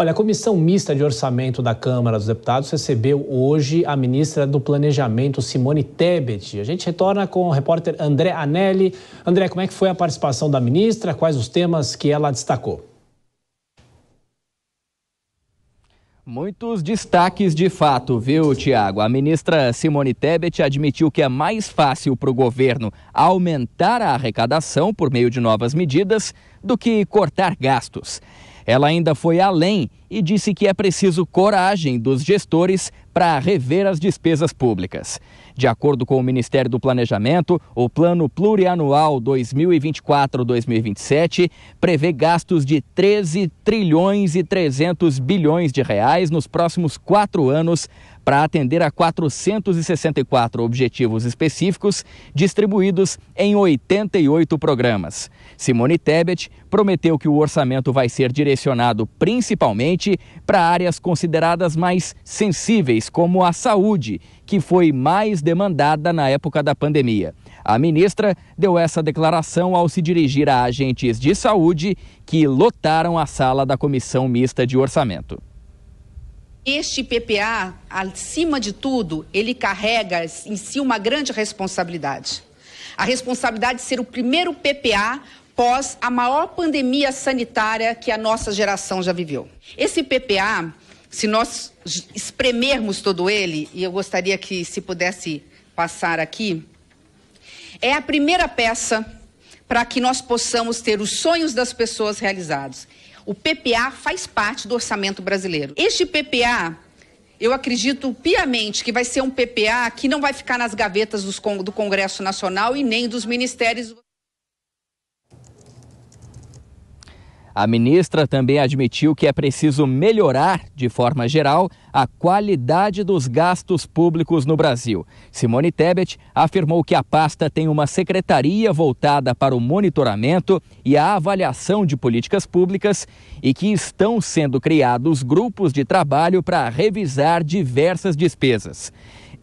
Olha, a Comissão Mista de Orçamento da Câmara dos Deputados recebeu hoje a ministra do Planejamento, Simone Tebet. A gente retorna com o repórter André Anelli. André, como é que foi a participação da ministra? Quais os temas que ela destacou? Muitos destaques de fato, viu, Tiago? A ministra Simone Tebet admitiu que é mais fácil para o governo aumentar a arrecadação por meio de novas medidas do que cortar gastos. Ela ainda foi além e disse que é preciso coragem dos gestores para rever as despesas públicas. De acordo com o Ministério do Planejamento, o Plano Plurianual 2024-2027 prevê gastos de 13 trilhões e 300 bilhões de reais nos próximos quatro anos para atender a 464 objetivos específicos distribuídos em 88 programas. Simone Tebet prometeu que o orçamento vai ser direcionado principalmente principalmente para áreas consideradas mais sensíveis, como a saúde, que foi mais demandada na época da pandemia. A ministra deu essa declaração ao se dirigir a agentes de saúde que lotaram a sala da comissão mista de orçamento. Este PPA, acima de tudo, ele carrega em si uma grande responsabilidade. A responsabilidade de ser o primeiro PPA pós a maior pandemia sanitária que a nossa geração já viveu. Esse PPA, se nós espremermos todo ele, e eu gostaria que se pudesse passar aqui, é a primeira peça para que nós possamos ter os sonhos das pessoas realizados. O PPA faz parte do orçamento brasileiro. Este PPA, eu acredito piamente que vai ser um PPA que não vai ficar nas gavetas do Congresso Nacional e nem dos ministérios. A ministra também admitiu que é preciso melhorar, de forma geral, a qualidade dos gastos públicos no Brasil. Simone Tebet afirmou que a pasta tem uma secretaria voltada para o monitoramento e a avaliação de políticas públicas e que estão sendo criados grupos de trabalho para revisar diversas despesas.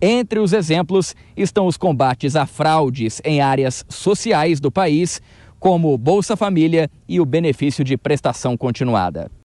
Entre os exemplos estão os combates a fraudes em áreas sociais do país como o Bolsa Família e o benefício de prestação continuada.